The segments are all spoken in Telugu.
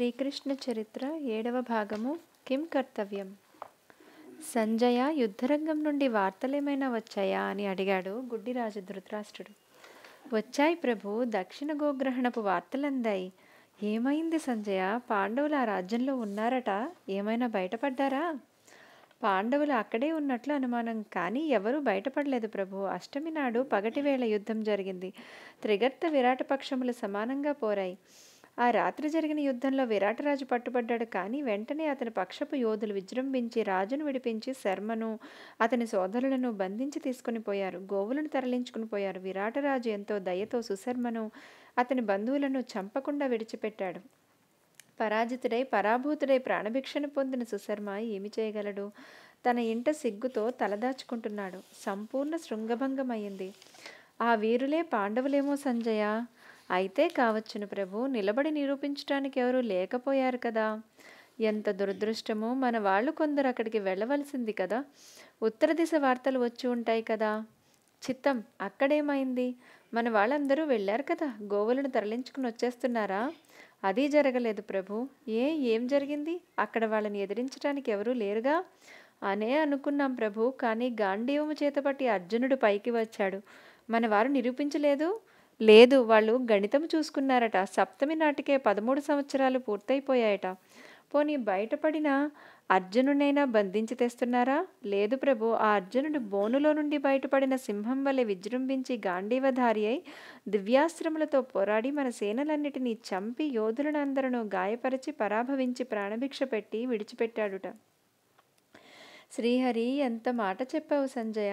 శ్రీకృష్ణ చరిత్ర ఏడవ భాగము కిం కర్తవ్యం సంజయ యుద్ధరంగం నుండి వార్తలేమైనా వచ్చాయా అని అడిగాడు గుడ్డిరాజు ధృతరాష్ట్రుడు వచ్చాయి ప్రభు దక్షిణ గోగ్రహణపు వార్తలందాయి ఏమైంది సంజయ పాండవులు ఆ రాజ్యంలో ఉన్నారట ఏమైనా బయటపడ్డారా పాండవులు అక్కడే ఉన్నట్లు అనుమానం కానీ ఎవరూ బయటపడలేదు ప్రభు అష్టమి నాడు పగటివేళ యుద్ధం జరిగింది త్రిగర్త విరాటపక్షములు సమానంగా పోరాయి ఆ రాత్రి జరిగిన యుద్ధంలో విరాటరాజు పట్టుబడ్డాడు కానీ వెంటనే అతని పక్షపు యోధులు విజృంభించి రాజును విడిపించి శర్మను అతని సోదరులను బంధించి తీసుకుని పోయారు గోవులను తరలించుకుని పోయారు విరాటరాజు ఎంతో దయతో సుశర్మను అతని బంధువులను చంపకుండా విడిచిపెట్టాడు పరాజితుడై పరాభూతుడై ప్రాణభిక్షను పొందిన సుశర్మ ఏమి చేయగలడు తన ఇంట సిగ్గుతో తలదాచుకుంటున్నాడు సంపూర్ణ శృంగభంగమైంది ఆ వీరులే పాండవులేమో సంజయ అయితే కావచ్చును ప్రభు నిలబడి నిరూపించడానికి ఎవరూ లేకపోయారు కదా ఎంత దురదృష్టమో మన వాళ్ళు కొందరు అక్కడికి వెళ్ళవలసింది కదా ఉత్తర దిశ వార్తలు వచ్చి ఉంటాయి కదా చిత్తం అక్కడేమైంది మన వాళ్ళందరూ వెళ్ళారు కదా గోవులను తరలించుకుని వచ్చేస్తున్నారా అది జరగలేదు ప్రభు ఏ ఏం జరిగింది అక్కడ వాళ్ళని ఎదిరించడానికి ఎవరూ లేరుగా అనే అనుకున్నాం ప్రభు కానీ గాంధీవము చేతపట్టి అర్జునుడు పైకి వచ్చాడు మన వారు నిరూపించలేదు లేదు వాళ్ళు గణితం చూసుకున్నారట సప్తమి నాటికే పదమూడు సంవత్సరాలు పూర్తయిపోయాయట పోనీ బయటపడిన అర్జునునైనా బంధించి తెస్తున్నారా లేదు ప్రభు ఆ అర్జునుడు బోనులో నుండి బయటపడిన సింహం వలె విజృంభించి గాంధీవధారి అయి దివ్యాశ్రములతో పోరాడి మన సేనలన్నిటినీ చంపి యోధులనందరూ గాయపరిచి పరాభవించి ప్రాణభిక్ష పెట్టి విడిచిపెట్టాడుట శ్రీహరి ఎంత మాట చెప్పావు సంజయ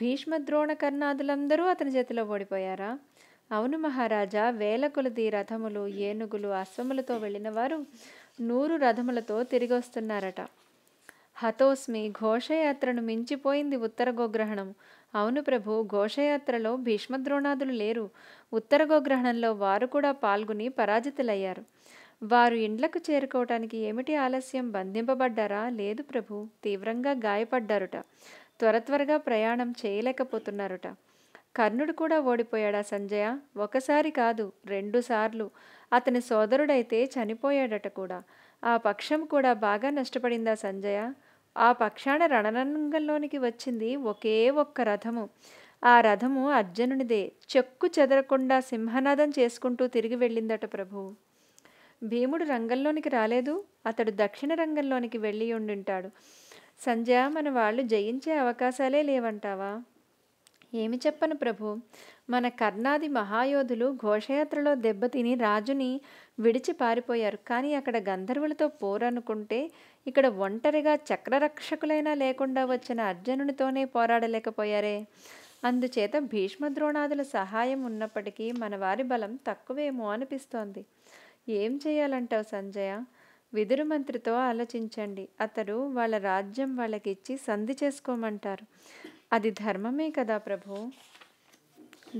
భీష్మ ద్రోణ కర్ణాదులందరూ అతని చేతిలో ఓడిపోయారా అవును మహారాజా వేల కొలది రథములు ఏనుగులు అశ్వములతో వెళ్ళిన వారు నూరు రథములతో తిరిగి వస్తున్నారట హతోస్మి ఘోషయాత్రను మించిపోయింది ఉత్తర గోగ్రహణం అవును ప్రభు ఘోషయాత్రలో భీష్మద్రోణాదులు లేరు ఉత్తర గోగ్రహణంలో వారు కూడా పాల్గొని పరాజితులయ్యారు వారు ఇండ్లకు చేరుకోవటానికి ఏమిటి ఆలస్యం బంధింపబడ్డారా లేదు ప్రభు తీవ్రంగా గాయపడ్డారుట త్వర త్వరగా ప్రయాణం చేయలేకపోతున్నారుట కర్ణుడు కూడా ఓడిపోయాడా సంజయ ఒకసారి కాదు రెండుసార్లు అతని సోదరుడైతే చనిపోయాడట కూడా ఆ పక్షం కూడా బాగా నష్టపడిందా సంజయ ఆ పక్షాన రణరంగంలోనికి వచ్చింది ఒకే ఒక్క రథము ఆ రథము అర్జునునిదే చెక్కు చెదరకుండా సింహనాదం చేసుకుంటూ తిరిగి వెళ్ళిందట ప్రభు భీముడు రంగంలోనికి రాలేదు అతడు దక్షిణ రంగంలోనికి వెళ్ళి ఉండింటాడు సంజయ మన వాళ్ళు జయించే అవకాశాలే లేవంటావా ఏమి చెప్పను ప్రభు మన కర్ణాది మహాయోధులు ఘోషయాత్రలో దెబ్బతిని రాజుని విడిచి పారిపోయారు కానీ అక్కడ గంధర్వులతో పోరనుకుంటే ఇక్కడ ఒంటరిగా చక్రరక్షకులైనా లేకుండా వచ్చిన అర్జునునితోనే పోరాడలేకపోయారే అందుచేత భీష్మద్రోణాదుల సహాయం ఉన్నప్పటికీ మన వారి బలం తక్కువేమో అనిపిస్తోంది ఏం చేయాలంటావు సంజయ విదురు మంత్రితో ఆలోచించండి అతడు వాళ్ళ రాజ్యం వాళ్ళకిచ్చి సంధి చేసుకోమంటారు అది ధర్మమే కదా ప్రభు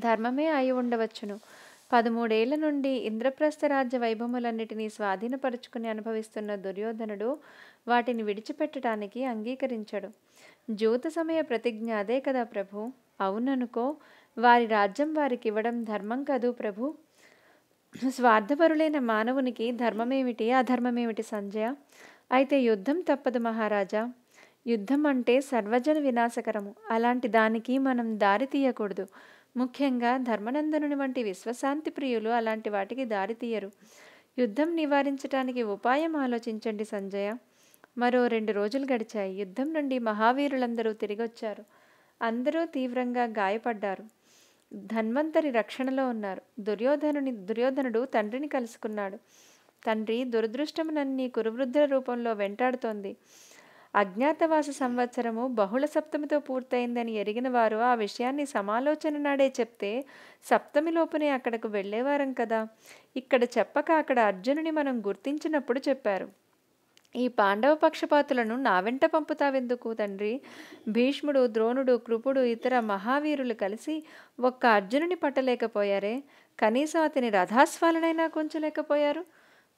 ధర్మమే అయి ఉండవచ్చును పదమూడేళ్ల నుండి ఇంద్రప్రస్థ రాజ్య వైభవములన్నిటినీ స్వాధీనపరుచుకుని అనుభవిస్తున్న దుర్యోధనుడు వాటిని విడిచిపెట్టడానికి అంగీకరించడు జ్యోత సమయ ప్రతిజ్ఞ అదే కదా ప్రభు అవుననుకో వారి రాజ్యం వారికి ఇవ్వడం ధర్మం కదూ ప్రభు స్వార్థపరులైన మానవునికి ధర్మమేమిటి అధర్మమేమిటి సంజయ అయితే యుద్ధం తప్పదు మహారాజా యుద్ధం అంటే సర్వజన వినాశకరము అలాంటి దానికి మనం దారి తీయకూడదు ముఖ్యంగా ధర్మనందనుని వంటి విశ్వశాంతి ప్రియులు అలాంటి వాటికి దారి తీయరు యుద్ధం నివారించడానికి ఉపాయం ఆలోచించండి సంజయ మరో రెండు రోజులు గడిచాయి యుద్ధం నుండి మహావీరులందరూ తిరిగొచ్చారు అందరూ తీవ్రంగా గాయపడ్డారు ధన్వంతరి రక్షణలో ఉన్నారు దుర్యోధనుని దుర్యోధనుడు తండ్రిని కలుసుకున్నాడు తండ్రి దురదృష్టమునన్ని కురువృద్ధుల రూపంలో వెంటాడుతోంది అజ్ఞాతవాస సంవత్సరము బహుళ సప్తమితో పూర్తయిందని ఎరిగిన వారు ఆ విషయాన్ని సమాలోచన నాడే చెప్తే సప్తమిలోపునే అక్కడకు వెళ్ళేవారం కదా ఇక్కడ చెప్పక అక్కడ అర్జునుని మనం గుర్తించినప్పుడు చెప్పారు ఈ పాండవ పక్షపాతులను నా వెంట పంపుతావెందుకు తండ్రి భీష్ముడు ద్రోణుడు కృపుడు ఇతర మహావీరులు కలిసి ఒక్క అర్జునుని పట్టలేకపోయారే కనీసం అతని రథాస్వాలనైనా కొంచలేకపోయారు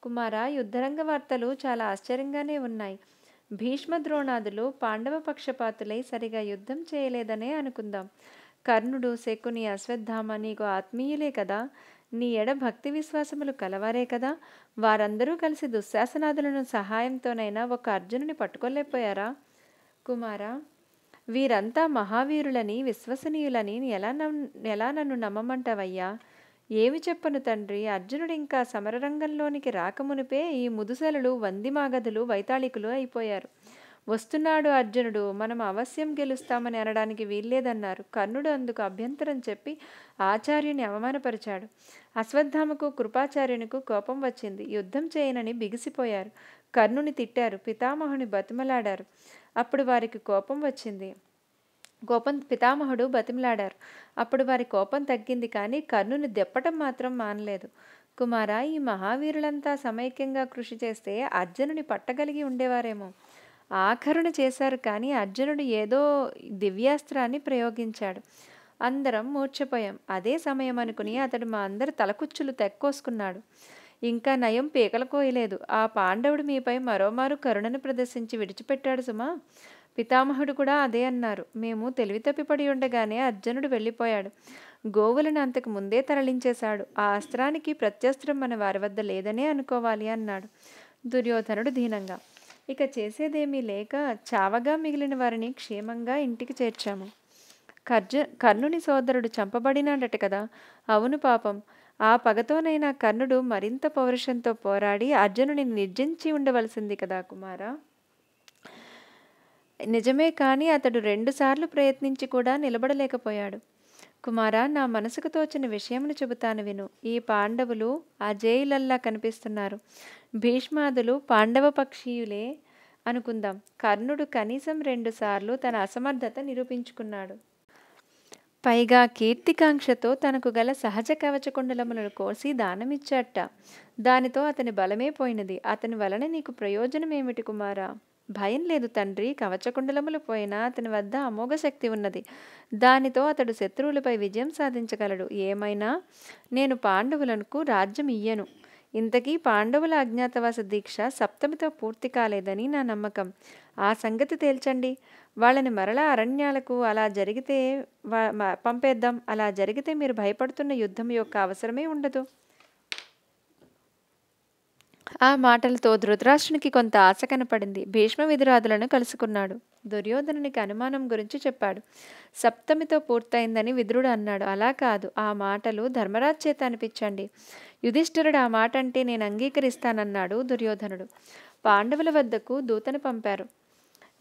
కుమార యుద్ధరంగ వార్తలు చాలా ఆశ్చర్యంగానే ఉన్నాయి భీష్మద్రోణాదులు పాండవ పక్షపాతులై సరిగా యుద్ధం చేయలేదనే అనుకుందాం కర్ణుడు శకుని అశ్వత్థామ నీకు ఆత్మీయులే కదా నీ ఎడ భక్తి విశ్వాసములు కలవారే కదా వారందరూ కలిసి దుశ్శాసనాదులను సహాయంతోనైనా ఒక అర్జునుని పట్టుకోలేకపోయారా కుమారా వీరంతా మహావీరులని విశ్వసనీయులని ఎలా ఎలా నన్ను నమ్మమంటావయ్యా ఏమి చెప్పను తండ్రి అర్జునుడు ఇంకా సమరరంగంలోనికి రాకమునిపే ఈ ముదుసలులు మాగదులు వైతాళికులు అయిపోయారు వస్తున్నాడు అర్జునుడు మనం అవశ్యం గెలుస్తామని అనడానికి వీల్లేదన్నారు కర్ణుడు అందుకు అభ్యంతరం చెప్పి ఆచార్యుని అవమానపరిచాడు అశ్వత్థామకు కృపాచార్యునికు కోపం వచ్చింది యుద్ధం చేయనని బిగిసిపోయారు కర్ణుని తిట్టారు పితామహుని బతిమలాడారు అప్పుడు వారికి కోపం వచ్చింది గోపం పితామహుడు బతిమిలాడారు అప్పుడు వారి కోపం తగ్గింది కానీ కర్ణుని దెప్పటం మాత్రం మానలేదు కుమార ఈ మహావీరులంతా సమైక్యంగా కృషి చేస్తే అర్జునుని పట్టగలిగి ఉండేవారేమో ఆఖరుణ చేశారు కానీ అర్జునుడు ఏదో దివ్యాస్త్రాన్ని ప్రయోగించాడు అందరం మూర్చపోయాం అదే సమయం అనుకుని అతడు మా అందరు తలకుచ్చులు తెక్కోసుకున్నాడు ఇంకా నయం పీకలకోయలేదు కోయలేదు ఆ పాండవుడు మీపై మరోమారు కరుణను ప్రదర్శించి విడిచిపెట్టాడు సుమా పితామహుడు కూడా అదే అన్నారు మేము తెలివి తప్పిపడి ఉండగానే అర్జునుడు వెళ్ళిపోయాడు గోవులను అంతకు ముందే తరలించేశాడు ఆ అస్త్రానికి ప్రత్యస్త్రం మన వారి వద్ద లేదనే అనుకోవాలి అన్నాడు దుర్యోధనుడు దీనంగా ఇక చేసేదేమీ లేక చావగా మిగిలిన వారిని క్షేమంగా ఇంటికి చేర్చాము కర్జ కర్ణుని సోదరుడు చంపబడినాడట కదా అవును పాపం ఆ పగతోనైనా కర్ణుడు మరింత పౌరుషంతో పోరాడి అర్జునుని నిర్జించి ఉండవలసింది కదా కుమారా నిజమే కానీ అతడు రెండుసార్లు ప్రయత్నించి కూడా నిలబడలేకపోయాడు కుమారా నా మనసుకు తోచిన విషయమును చెబుతాను విను ఈ పాండవులు అజేయులల్లా కనిపిస్తున్నారు భీష్మాదులు పాండవ పక్షీయులే అనుకుందాం కర్ణుడు కనీసం రెండుసార్లు తన అసమర్థత నిరూపించుకున్నాడు పైగా కీర్తికాంక్షతో తనకు గల సహజ కవచకుండలములను కోసి దానమిచ్చాట దానితో అతని బలమే పోయినది అతని వలన నీకు ప్రయోజనం ఏమిటి కుమారా భయం లేదు తండ్రి కవచకుండలములు పోయినా అతని వద్ద అమోఘ శక్తి ఉన్నది దానితో అతడు శత్రువులపై విజయం సాధించగలడు ఏమైనా నేను పాండవులకు రాజ్యం ఇయ్యను ఇంతకీ పాండవుల అజ్ఞాతవాస దీక్ష సప్తమితో పూర్తి కాలేదని నా నమ్మకం ఆ సంగతి తేల్చండి వాళ్ళని మరలా అరణ్యాలకు అలా జరిగితే పంపేద్దాం అలా జరిగితే మీరు భయపడుతున్న యుద్ధం యొక్క అవసరమే ఉండదు ఆ మాటలతో ధృతరాష్ట్రునికి కొంత ఆశ కనపడింది భీష్మ విధురాదులను కలుసుకున్నాడు దుర్యోధనునికి అనుమానం గురించి చెప్పాడు సప్తమితో పూర్తయిందని విదురుడు అన్నాడు అలా కాదు ఆ మాటలు ధర్మరాజ్ చేత అనిపించండి యుధిష్ఠిరుడు ఆ మాట అంటే నేను అంగీకరిస్తానన్నాడు దుర్యోధనుడు పాండవుల వద్దకు దూతను పంపారు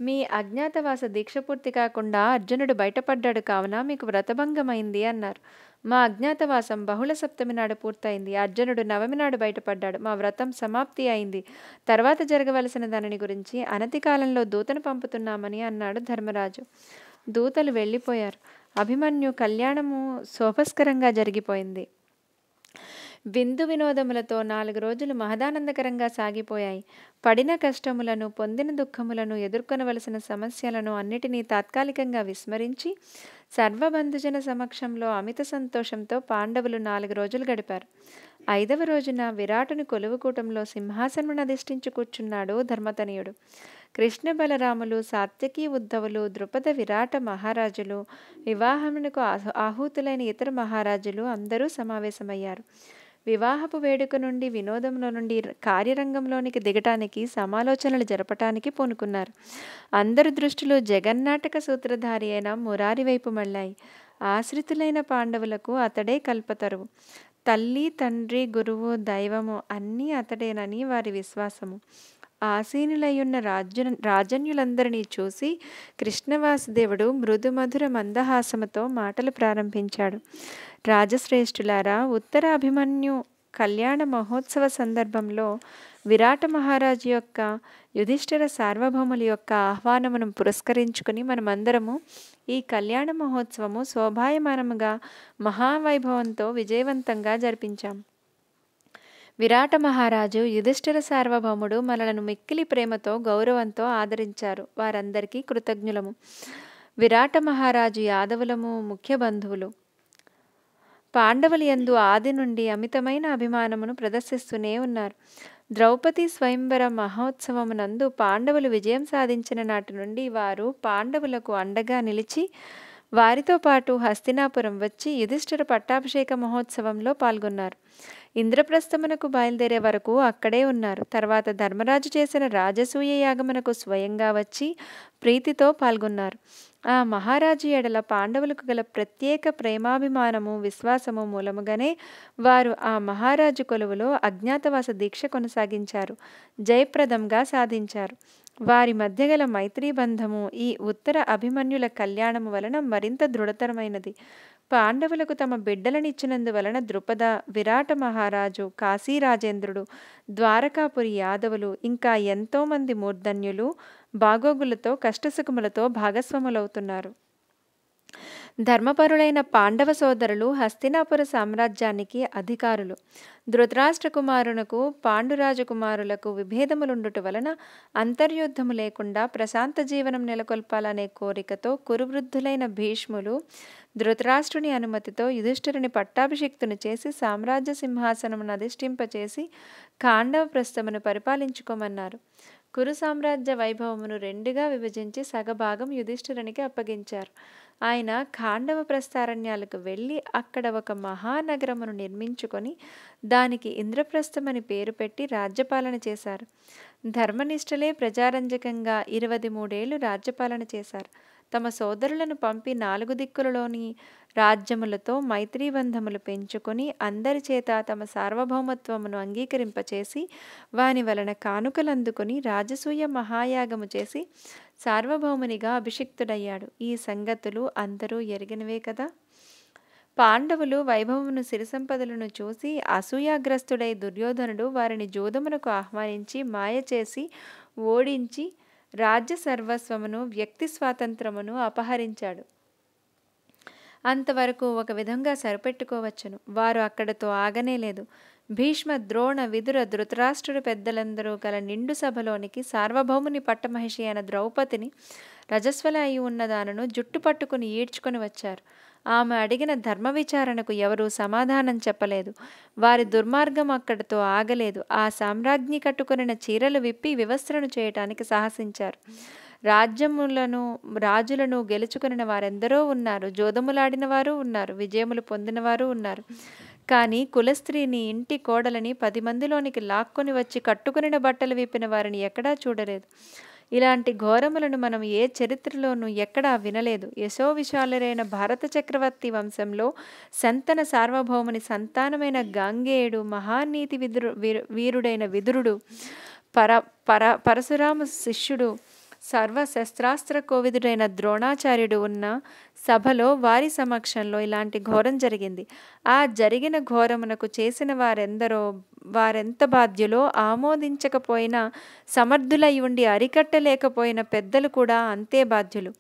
మీ అజ్ఞాతవాస దీక్ష పూర్తి కాకుండా అర్జునుడు బయటపడ్డాడు కావున మీకు వ్రతభంగమైంది అన్నారు మా అజ్ఞాతవాసం బహుళ సప్తమి నాడు పూర్తయింది అర్జునుడు నవమి నాడు బయటపడ్డాడు మా వ్రతం సమాప్తి అయింది తర్వాత జరగవలసిన దానిని గురించి అనతి కాలంలో దూతను పంపుతున్నామని అన్నాడు ధర్మరాజు దూతలు వెళ్ళిపోయారు అభిమన్యు కళ్యాణము శోభస్కరంగా జరిగిపోయింది విందు వినోదములతో నాలుగు రోజులు మహదానందకరంగా సాగిపోయాయి పడిన కష్టములను పొందిన దుఃఖములను ఎదుర్కొనవలసిన సమస్యలను అన్నిటినీ తాత్కాలికంగా విస్మరించి సర్వబంధుజన సమక్షంలో అమిత సంతోషంతో పాండవులు నాలుగు రోజులు గడిపారు ఐదవ రోజున విరాటుని కొలువుకూటంలో సింహాసనమును అధిష్ఠించి కూర్చున్నాడు ధర్మతనయుడు కృష్ణ బలరాములు సాత్యకీ ఉద్ధవులు ద్రుపద విరాట మహారాజులు వివాహమునకు ఆహూతులైన ఇతర మహారాజులు అందరూ సమావేశమయ్యారు వివాహపు వేడుక నుండి వినోదంలో నుండి కార్యరంగంలోనికి దిగటానికి సమాలోచనలు జరపటానికి పూనుకున్నారు అందరి దృష్టిలో జగన్నాటక సూత్రధారి అయిన మురారి వైపు మళ్ళాయి ఆశ్రితులైన పాండవులకు అతడే కల్పతరువు తల్లి తండ్రి గురువు దైవము అన్నీ అతడేనని వారి విశ్వాసము ఆసీనులయ్యున్న రాజ్య రాజన్యులందరినీ చూసి కృష్ణవాసుదేవుడు మృదుమధుర మందహాసముతో మాటలు ప్రారంభించాడు రాజశ్రేష్ఠులారా ఉత్తర అభిమన్యు కళ్యాణ మహోత్సవ సందర్భంలో విరాట మహారాజు యొక్క యుధిష్ఠిర సార్వభౌముల యొక్క ఆహ్వానమును పురస్కరించుకుని మనమందరము ఈ కళ్యాణ మహోత్సవము శోభాయమానముగా మహావైభవంతో విజయవంతంగా జరిపించాం విరాట మహారాజు యుధిష్ఠిర సార్వభౌముడు మనలను మిక్కిలి ప్రేమతో గౌరవంతో ఆదరించారు వారందరికీ కృతజ్ఞులము విరాట మహారాజు యాదవులము ముఖ్య బంధువులు పాండవులు యందు ఆది నుండి అమితమైన అభిమానమును ప్రదర్శిస్తూనే ఉన్నారు ద్రౌపది స్వయంవర మహోత్సవమునందు పాండవులు విజయం సాధించిన నాటి నుండి వారు పాండవులకు అండగా నిలిచి వారితో పాటు హస్తినాపురం వచ్చి యుధిష్ఠిర పట్టాభిషేక మహోత్సవంలో పాల్గొన్నారు ఇంద్రప్రస్థమునకు బయలుదేరే వరకు అక్కడే ఉన్నారు తర్వాత ధర్మరాజు చేసిన రాజసూయ యాగమునకు స్వయంగా వచ్చి ప్రీతితో పాల్గొన్నారు ఆ మహారాజు ఎడల పాండవులకు గల ప్రత్యేక ప్రేమాభిమానము విశ్వాసము మూలముగానే వారు ఆ మహారాజు కొలువులో అజ్ఞాతవాస దీక్ష కొనసాగించారు జయప్రదంగా సాధించారు వారి మధ్య గల మైత్రీ బంధము ఈ ఉత్తర అభిమన్యుల కళ్యాణము వలన మరింత దృఢతరమైనది పాండవులకు తమ బిడ్డలనిచ్చినందువలన ద్రుపద విరాట మహారాజు కాశీ రాజేంద్రుడు ద్వారకాపురి యాదవులు ఇంకా ఎంతోమంది మూర్ధన్యులు బాగోగులతో కష్టసుఖములతో భాగస్వాములవుతున్నారు ధర్మపరులైన పాండవ సోదరులు హస్తినాపుర సామ్రాజ్యానికి అధికారులు ధృతరాష్ట్ర కుమారునకు పాండురాజకుమారులకు విభేదములుండుట వలన అంతర్యుద్ధము లేకుండా ప్రశాంత జీవనం నెలకొల్పాలనే కోరికతో కురువృద్ధులైన భీష్ములు ధృతరాష్ట్రుని అనుమతితో యుధిష్ఠిరుని పట్టాభిషిక్తును చేసి సామ్రాజ్య సింహాసనమును అధిష్ఠింపచేసి ఖాండవ ప్రస్థమును పరిపాలించుకోమన్నారు కురు సామ్రాజ్య వైభవమును రెండుగా విభజించి సగభాగం యుధిష్ఠిరునికి అప్పగించారు ఆయన ఖాండవ ప్రస్థారణ్యాలకు వెళ్ళి అక్కడ ఒక మహానగరమును నిర్మించుకొని దానికి ఇంద్రప్రస్థమని పేరు పెట్టి రాజ్యపాలన చేశారు ధర్మనిష్టలే ప్రజారంజకంగా ఇరవై మూడేళ్లు రాజ్యపాలన చేశారు తమ సోదరులను పంపి నాలుగు దిక్కులలోని రాజ్యములతో మైత్రీబంధములు పెంచుకొని అందరి చేత తమ సార్వభౌమత్వమును అంగీకరింపచేసి వాని వలన కానుకలందుకొని రాజసూయ మహాయాగము చేసి సార్వభౌమునిగా అభిషిక్తుడయ్యాడు ఈ సంగతులు అందరూ ఎరిగినవే కదా పాండవులు వైభవమును సిరిసంపదలను చూసి అసూయాగ్రస్తుడై దుర్యోధనుడు వారిని జోదమునకు ఆహ్వానించి మాయ చేసి ఓడించి రాజ్య సర్వస్వమును వ్యక్తి స్వాతంత్రమును అపహరించాడు అంతవరకు ఒక విధంగా సరిపెట్టుకోవచ్చును వారు అక్కడతో ఆగనే లేదు భీష్మ ద్రోణ విదుర ధృతరాష్ట్రుడు పెద్దలందరూ గల నిండు సభలోనికి సార్వభౌముని పట్టమహిషి అయిన ద్రౌపదిని రజస్వల అయి ఉన్నదానను జుట్టు పట్టుకుని ఈడ్చుకొని వచ్చారు ఆమె అడిగిన ధర్మ విచారణకు ఎవరూ సమాధానం చెప్పలేదు వారి దుర్మార్గం అక్కడితో ఆగలేదు ఆ సామ్రాజ్ఞి కట్టుకొనిన చీరలు విప్పి వివస్త్రను చేయటానికి సాహసించారు రాజ్యములను రాజులను గెలుచుకున్న వారెందరో ఉన్నారు జోదములాడిన వారు ఉన్నారు విజయములు పొందినవారు ఉన్నారు కానీ కులస్త్రీని ఇంటి కోడలని పది మందిలోనికి లాక్కొని వచ్చి కట్టుకుని బట్టలు విప్పిన వారిని ఎక్కడా చూడలేదు ఇలాంటి ఘోరములను మనం ఏ చరిత్రలోనూ ఎక్కడా వినలేదు యశో విశాలరైన భారత చక్రవర్తి వంశంలో సంతన సార్వభౌముని సంతానమైన గాంగేయుడు మహానీతి విదురు వీరుడైన విదురుడు పర పర పరశురామ శిష్యుడు సర్వశస్త్రాస్త్ర కోవిదుడైన ద్రోణాచార్యుడు ఉన్న సభలో వారి సమక్షంలో ఇలాంటి ఘోరం జరిగింది ఆ జరిగిన ఘోరమునకు చేసిన వారెందరో వారెంత బాధ్యులో ఆమోదించకపోయినా సమర్థులై ఉండి అరికట్టలేకపోయిన పెద్దలు కూడా అంతే బాధ్యులు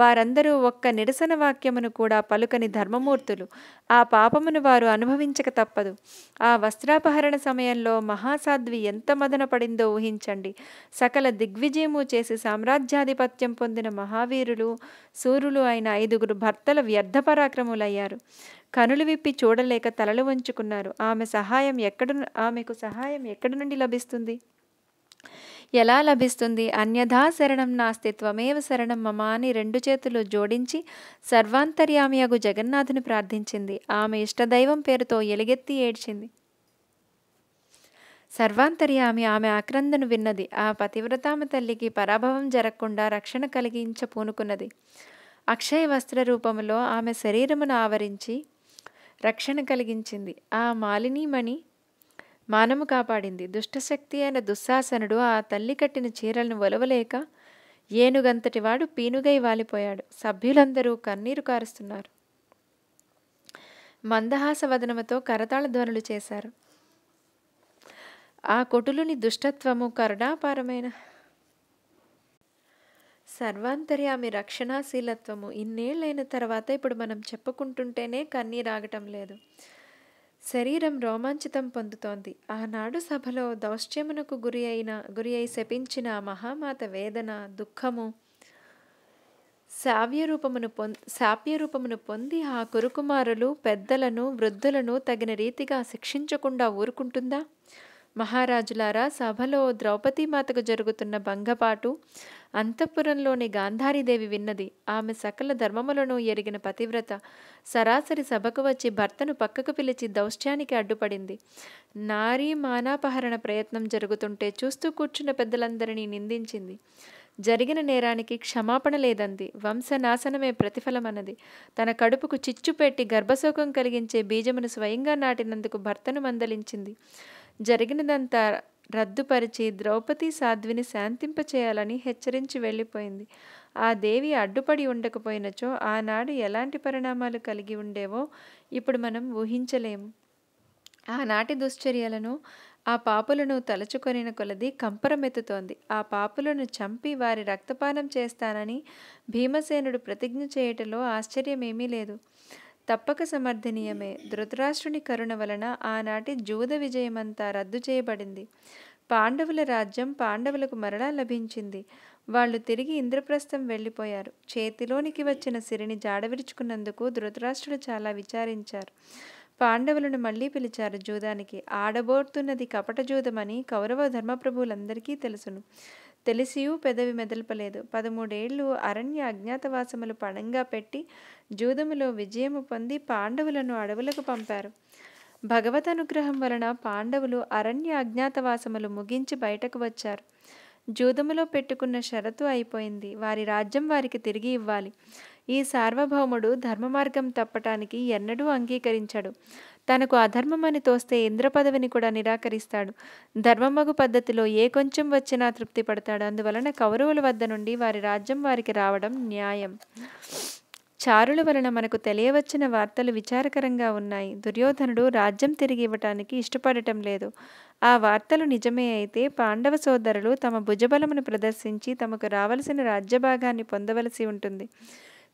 వారందరూ ఒక్క నిరసన వాక్యమును కూడా పలుకని ధర్మమూర్తులు ఆ పాపమును వారు అనుభవించక తప్పదు ఆ వస్త్రాపహరణ సమయంలో మహాసాధ్వి ఎంత మదన పడిందో ఊహించండి సకల దిగ్విజయము చేసి సామ్రాజ్యాధిపత్యం పొందిన మహావీరులు సూరులు అయిన ఐదుగురు భర్తల వ్యర్థ పరాక్రములయ్యారు కనులు విప్పి చూడలేక తలలు వంచుకున్నారు ఆమె సహాయం ఎక్కడ ఆమెకు సహాయం ఎక్కడి నుండి లభిస్తుంది ఎలా లభిస్తుంది అన్యథా శరణం నాస్తిత్వమేవ శరణం మమ అని రెండు చేతులు జోడించి సర్వాంతర్యామియగు జగన్నాథుని ప్రార్థించింది ఆమె ఇష్టదైవం పేరుతో ఎలుగెత్తి ఏడ్చింది సర్వాంతర్యామి ఆమె ఆక్రందను విన్నది ఆ పతివ్రతామ తల్లికి పరాభవం జరగకుండా రక్షణ కలిగించ పూనుకున్నది అక్షయ వస్త్ర రూపంలో ఆమె శరీరమును ఆవరించి రక్షణ కలిగించింది ఆ మాలినీమణి మానము కాపాడింది దుష్టశక్తి అయిన దుశ్శాసనుడు ఆ తల్లి కట్టిన చీరలను ఒలవలేక ఏనుగంతటివాడు పీనుగై వాలిపోయాడు సభ్యులందరూ కన్నీరు కారుస్తున్నారు మందహాస వదనముతో కరతాళ ధ్వనులు చేశారు ఆ కొటులుని దుష్టత్వము కరుణాపారమైన సర్వాంతర్యామి రక్షణాశీలత్వము ఇన్నేళ్ళైన తర్వాత ఇప్పుడు మనం చెప్పుకుంటుంటేనే కన్నీరాగటం లేదు శరీరం రోమాంచితం పొందుతోంది ఆనాడు సభలో దౌశ్చ్యమునకు గురి అయిన గురి అయి శపించిన మహామాత వేదన దుఃఖము శావ్యరూపమును పొం శాప్యరూపమును పొంది ఆ కురుకుమారులు పెద్దలను వృద్ధులను తగిన రీతిగా శిక్షించకుండా ఊరుకుంటుందా మహారాజులారా సభలో ద్రౌపదీమాతకు జరుగుతున్న భంగపాటు అంతఃపురంలోని గాంధారీదేవి విన్నది ఆమె సకల ధర్మములను ఎరిగిన పతివ్రత సరాసరి సభకు వచ్చి భర్తను పక్కకు పిలిచి దౌష్ట్యానికి అడ్డుపడింది నారీ మానాపహరణ ప్రయత్నం జరుగుతుంటే చూస్తూ కూర్చున్న పెద్దలందరినీ నిందించింది జరిగిన నేరానికి క్షమాపణ లేదంది వంశనాశనమే ప్రతిఫలమన్నది తన కడుపుకు చిచ్చు పెట్టి గర్భశోకం కలిగించే బీజమును స్వయంగా నాటినందుకు భర్తను మందలించింది జరిగినదంతా రద్దుపరిచి ద్రౌపది సాధ్విని శాంతింపచేయాలని హెచ్చరించి వెళ్ళిపోయింది ఆ దేవి అడ్డుపడి ఉండకపోయినచో ఆనాడు ఎలాంటి పరిణామాలు కలిగి ఉండేవో ఇప్పుడు మనం ఊహించలేము ఆనాటి దుశ్చర్యలను ఆ పాపులను తలుచుకొనిన కొలది కంపరమెత్తుతోంది ఆ పాపులను చంపి వారి రక్తపానం చేస్తానని భీమసేనుడు ప్రతిజ్ఞ చేయటంలో ఆశ్చర్యమేమీ లేదు తప్పక సమర్థనీయమే ధృతరాష్ట్రుని కరుణ వలన ఆనాటి జూద విజయమంతా రద్దు చేయబడింది పాండవుల రాజ్యం పాండవులకు మరలా లభించింది వాళ్ళు తిరిగి ఇంద్రప్రస్థం వెళ్ళిపోయారు చేతిలోనికి వచ్చిన సిరిని జాడవిరుచుకున్నందుకు ధృతరాష్ట్రుడు చాలా విచారించారు పాండవులను మళ్ళీ పిలిచారు జూదానికి ఆడబోడుతున్నది కపట జూదమని కౌరవ ధర్మప్రభువులందరికీ తెలుసును తెలిసియూ పెదవి మెదల్పలేదు పదమూడేళ్లు అరణ్య అజ్ఞాతవాసములు పణంగా పెట్టి జూదములో విజయము పొంది పాండవులను అడవులకు పంపారు భగవత్ అనుగ్రహం వలన పాండవులు అరణ్య అజ్ఞాతవాసములు ముగించి బయటకు వచ్చారు జూదములో పెట్టుకున్న షరతు అయిపోయింది వారి రాజ్యం వారికి తిరిగి ఇవ్వాలి ఈ సార్వభౌముడు ధర్మ మార్గం తప్పటానికి ఎన్నడూ అంగీకరించడు తనకు అధర్మమని తోస్తే ఇంద్ర పదవిని కూడా నిరాకరిస్తాడు ధర్మమగు పద్ధతిలో ఏ కొంచెం వచ్చినా తృప్తి పడతాడు అందువలన కౌరవుల వద్ద నుండి వారి రాజ్యం వారికి రావడం న్యాయం చారుల వలన మనకు తెలియవచ్చిన వార్తలు విచారకరంగా ఉన్నాయి దుర్యోధనుడు రాజ్యం తిరిగి ఇవ్వటానికి ఇష్టపడటం లేదు ఆ వార్తలు నిజమే అయితే పాండవ సోదరులు తమ భుజబలమును ప్రదర్శించి తమకు రావలసిన రాజ్యభాగాన్ని పొందవలసి ఉంటుంది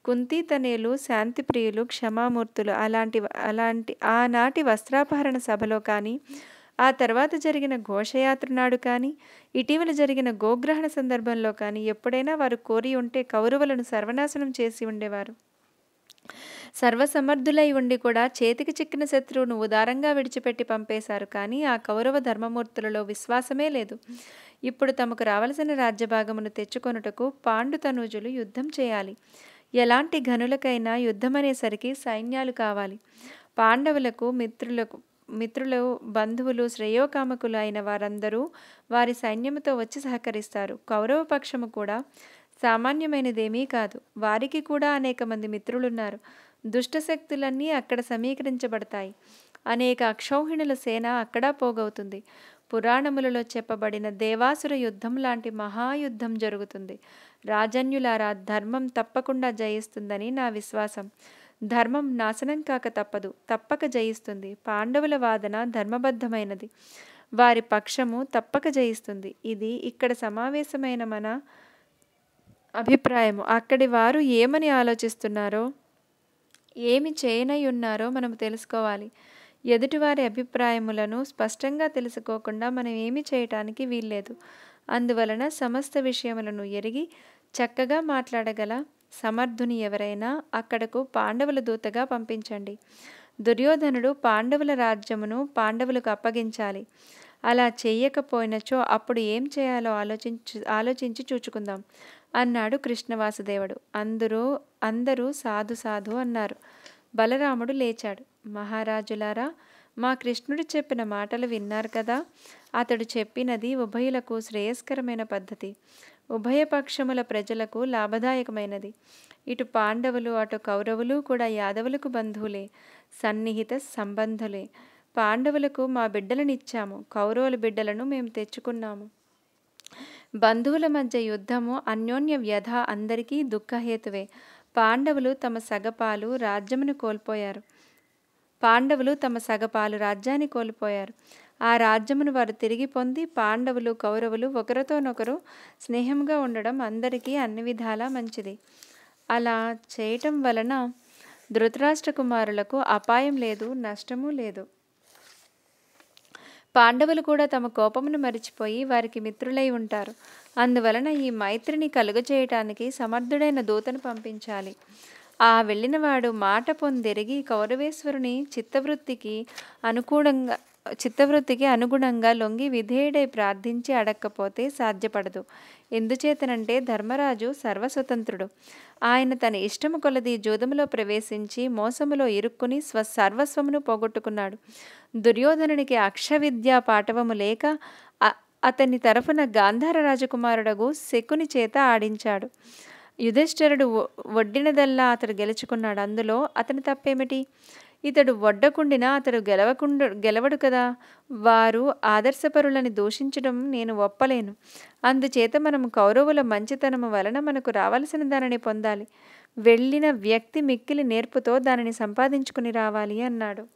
కుంతీతనేలు శాంతిప్రియులు క్షమామూర్తులు అలాంటి అలాంటి ఆనాటి వస్త్రాపహరణ సభలో కానీ ఆ తర్వాత జరిగిన ఘోషయాత్ర నాడు కానీ ఇటీవల జరిగిన గోగ్రహణ సందర్భంలో కానీ ఎప్పుడైనా వారు కోరి ఉంటే కౌరవులను సర్వనాశనం చేసి ఉండేవారు సర్వసమర్థులై ఉండి కూడా చేతికి చిక్కిన శత్రువును ఉదారంగా విడిచిపెట్టి పంపేశారు కానీ ఆ కౌరవ ధర్మమూర్తులలో విశ్వాసమే లేదు ఇప్పుడు తమకు రావలసిన రాజ్యభాగమును తెచ్చుకొనుటకు పాండు తనూజులు యుద్ధం చేయాలి ఎలాంటి ఘనులకైనా యుద్ధమనేసరికి సైన్యాలు కావాలి పాండవులకు మిత్రులకు మిత్రులు బంధువులు శ్రేయోకామకులు అయిన వారందరూ వారి సైన్యముతో వచ్చి సహకరిస్తారు కౌరవ పక్షము కూడా సామాన్యమైనదేమీ కాదు వారికి కూడా అనేక మంది మిత్రులున్నారు దుష్టశక్తులన్నీ అక్కడ సమీకరించబడతాయి అనేక అక్షౌహిణుల సేన అక్కడ పోగవుతుంది పురాణములలో చెప్పబడిన దేవాసుర యుద్ధం లాంటి మహాయుద్ధం జరుగుతుంది రాజన్యులారా ధర్మం తప్పకుండా జయిస్తుందని నా విశ్వాసం ధర్మం నాశనం కాక తప్పదు తప్పక జయిస్తుంది పాండవుల వాదన ధర్మబద్ధమైనది వారి పక్షము తప్పక జయిస్తుంది ఇది ఇక్కడ సమావేశమైన మన అభిప్రాయము అక్కడి వారు ఏమని ఆలోచిస్తున్నారో ఏమి చేయనై ఉన్నారో మనం తెలుసుకోవాలి ఎదుటివారి అభిప్రాయములను స్పష్టంగా తెలుసుకోకుండా మనం ఏమి చేయటానికి వీల్లేదు అందువలన సమస్త విషయములను ఎరిగి చక్కగా మాట్లాడగల సమర్థుని ఎవరైనా అక్కడకు పాండవుల దూతగా పంపించండి దుర్యోధనుడు పాండవుల రాజ్యమును పాండవులకు అప్పగించాలి అలా చేయకపోయినచో అప్పుడు ఏం చేయాలో ఆలోచించు ఆలోచించి చూచుకుందాం అన్నాడు కృష్ణవాసుదేవుడు అందరూ అందరూ సాధు సాధు అన్నారు బలరాముడు లేచాడు మహారాజులారా మా కృష్ణుడు చెప్పిన మాటలు విన్నారు కదా అతడు చెప్పినది ఉభయులకు శ్రేయస్కరమైన పద్ధతి ఉభయపక్షముల ప్రజలకు లాభదాయకమైనది ఇటు పాండవులు అటు కౌరవులు కూడా యాదవులకు బంధువులే సన్నిహిత సంబంధులే పాండవులకు మా బిడ్డలను ఇచ్చాము కౌరవుల బిడ్డలను మేము తెచ్చుకున్నాము బంధువుల మధ్య యుద్ధము అన్యోన్య వ్యధ అందరికీ దుఃఖహేతువే పాండవులు తమ సగపాలు రాజ్యమును కోల్పోయారు పాండవులు తమ సగపాలు రాజ్యాన్ని కోల్పోయారు ఆ రాజ్యమును వారు తిరిగి పొంది పాండవులు కౌరవులు ఒకరితోనొకరు స్నేహంగా ఉండడం అందరికీ అన్ని విధాలా మంచిది అలా చేయటం వలన ధృతరాష్ట్ర కుమారులకు అపాయం లేదు నష్టము లేదు పాండవులు కూడా తమ కోపమును మరిచిపోయి వారికి మిత్రులై ఉంటారు అందువలన ఈ మైత్రిని కలుగజేయటానికి సమర్థుడైన దూతను పంపించాలి ఆ వెళ్ళినవాడు మాట పొందిరిగి కౌరవేశ్వరుని చిత్తవృత్తికి అనుకూలంగా చిత్తవృత్తికి అనుగుణంగా లొంగి విధేయుడై ప్రార్థించి అడక్కపోతే సాధ్యపడదు ఎందుచేతనంటే ధర్మరాజు సర్వస్వతంత్రుడు ఆయన తన ఇష్టము కొలది జూదములో ప్రవేశించి మోసములో ఇరుక్కుని స్వ సర్వస్వమును పోగొట్టుకున్నాడు దుర్యోధనునికి అక్షవిద్యా పాఠవము లేక అతని తరఫున గాంధార రాజకుమారుడగు శకుని చేత ఆడించాడు యుధిష్ఠరుడు వడ్డినదల్లా అతడు గెలుచుకున్నాడు అందులో అతని తప్పేమిటి ఇతడు వడ్డకుండినా అతడు గెలవకుండు గెలవడు కదా వారు ఆదర్శపరులని దూషించడం నేను ఒప్పలేను అందుచేత మనం కౌరవుల మంచితనము వలన మనకు రావాల్సిన దానిని పొందాలి వెళ్ళిన వ్యక్తి మిక్కిలి నేర్పుతో దానిని సంపాదించుకుని రావాలి అన్నాడు